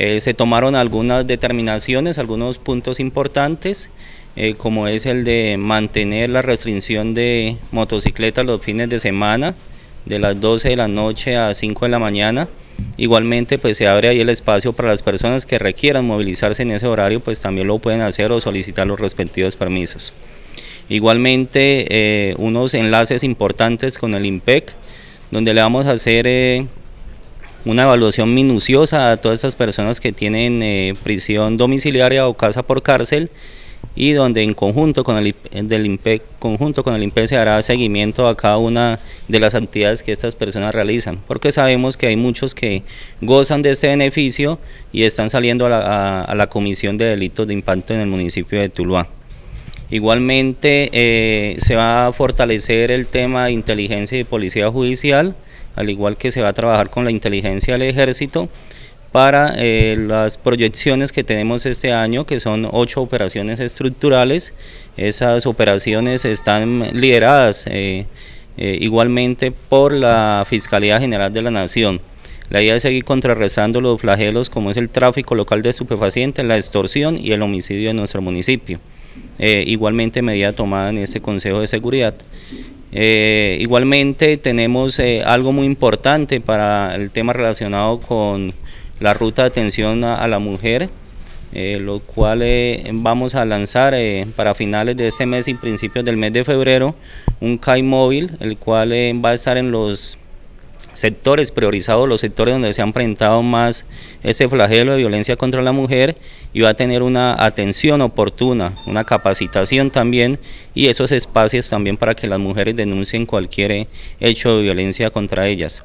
Eh, se tomaron algunas determinaciones, algunos puntos importantes, eh, como es el de mantener la restricción de motocicletas los fines de semana, de las 12 de la noche a 5 de la mañana. Igualmente, pues se abre ahí el espacio para las personas que requieran movilizarse en ese horario, pues también lo pueden hacer o solicitar los respectivos permisos. Igualmente, eh, unos enlaces importantes con el IMPEC, donde le vamos a hacer una evaluación minuciosa a todas estas personas que tienen eh, prisión domiciliaria o casa por cárcel y donde en conjunto con el, eh, del conjunto con el se hará seguimiento a cada una de las actividades que estas personas realizan, porque sabemos que hay muchos que gozan de este beneficio y están saliendo a la, la Comisión de Delitos de Impacto en el municipio de Tuluá. Igualmente eh, se va a fortalecer el tema de inteligencia y policía judicial, al igual que se va a trabajar con la inteligencia del ejército para eh, las proyecciones que tenemos este año, que son ocho operaciones estructurales. Esas operaciones están lideradas eh, igualmente por la Fiscalía General de la Nación. La idea es seguir contrarrestando los flagelos como es el tráfico local de estupefacientes, la extorsión y el homicidio en nuestro municipio. Eh, igualmente medida tomada en este Consejo de Seguridad. Eh, igualmente tenemos eh, algo muy importante para el tema relacionado con la ruta de atención a, a la mujer, lo cual vamos a lanzar para finales de este mes y principios del mes de febrero un CAI móvil, el cual va a estar en los sectores priorizados, los sectores donde se ha enfrentado más ese flagelo de violencia contra la mujer y va a tener una atención oportuna, una capacitación también y esos espacios también para que las mujeres denuncien cualquier hecho de violencia contra ellas.